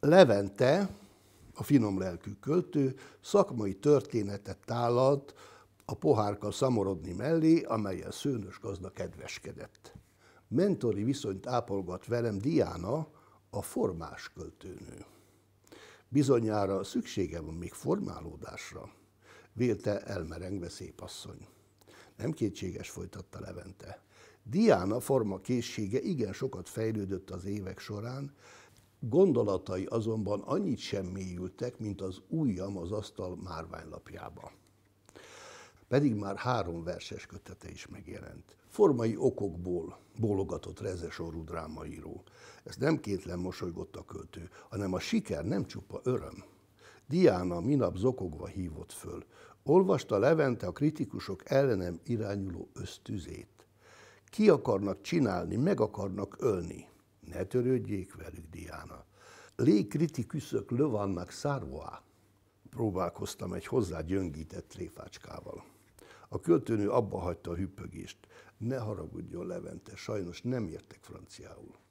Levente, a finom lelkű költő, szakmai történetet tálalt a pohárka szamorodni mellé, amelyel szőnös gazda kedveskedett. Mentori viszonyt ápolgat velem Diana, a formás költőnő. Bizonyára szüksége van még formálódásra, vélte elmerengve szép asszony. Nem kétséges, folytatta Levente. Diana forma készsége igen sokat fejlődött az évek során, Gondolatai azonban annyit sem mélyültek, mint az ujjam az asztal márványlapjába. Pedig már három verses kötete is megjelent. Formai okokból bólogatott Rezes orrú drámaíró. Ezt nem kétlen mosolygott a költő, hanem a siker nem csupa öröm. Diana minap zokogva hívott föl. Olvasta Levente a kritikusok ellenem irányuló ösztüzét. Ki akarnak csinálni, meg akarnak ölni. Ne törődjék velük, Diana. Lékritiküszök Lövannak szárvoá próbálkoztam egy hozzá gyöngített tréfácskával. A költőnő abba hagyta a hüppögést. Ne haragudjon, Levente, sajnos nem értek franciául.